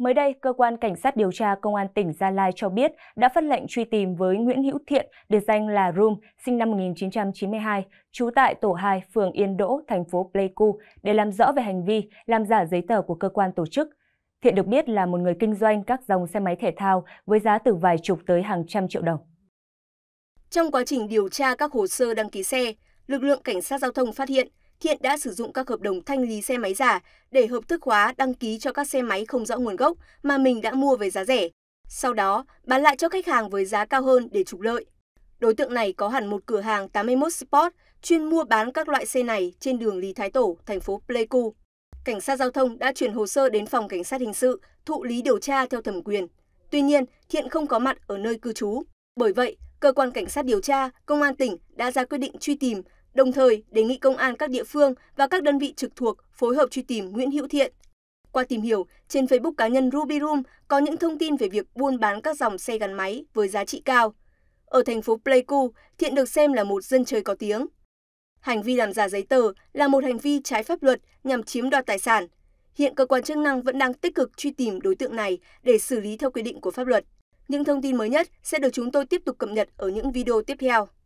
Mới đây, cơ quan cảnh sát điều tra công an tỉnh Gia Lai cho biết đã phát lệnh truy tìm với Nguyễn Hữu Thiện, biệt danh là Room, sinh năm 1992, trú tại tổ 2, phường Yên Đỗ, thành phố Pleiku để làm rõ về hành vi làm giả giấy tờ của cơ quan tổ chức. Thiện được biết là một người kinh doanh các dòng xe máy thể thao với giá từ vài chục tới hàng trăm triệu đồng. Trong quá trình điều tra các hồ sơ đăng ký xe, lực lượng cảnh sát giao thông phát hiện thiện đã sử dụng các hợp đồng thanh lý xe máy giả để hợp thức hóa đăng ký cho các xe máy không rõ nguồn gốc mà mình đã mua với giá rẻ, sau đó bán lại cho khách hàng với giá cao hơn để trục lợi. Đối tượng này có hẳn một cửa hàng 81 Sport chuyên mua bán các loại xe này trên đường Lý Thái Tổ, thành phố Pleiku. Cảnh sát giao thông đã chuyển hồ sơ đến phòng cảnh sát hình sự thụ lý điều tra theo thẩm quyền. Tuy nhiên, Thiện không có mặt ở nơi cư trú. Bởi vậy, cơ quan cảnh sát điều tra, công an tỉnh đã ra quyết định truy tìm đồng thời đề nghị công an các địa phương và các đơn vị trực thuộc phối hợp truy tìm Nguyễn Hữu Thiện. Qua tìm hiểu, trên Facebook cá nhân Ruby Room có những thông tin về việc buôn bán các dòng xe gắn máy với giá trị cao. Ở thành phố Pleiku, Thiện được xem là một dân chơi có tiếng. Hành vi làm giả giấy tờ là một hành vi trái pháp luật nhằm chiếm đoạt tài sản. Hiện cơ quan chức năng vẫn đang tích cực truy tìm đối tượng này để xử lý theo quy định của pháp luật. Những thông tin mới nhất sẽ được chúng tôi tiếp tục cập nhật ở những video tiếp theo.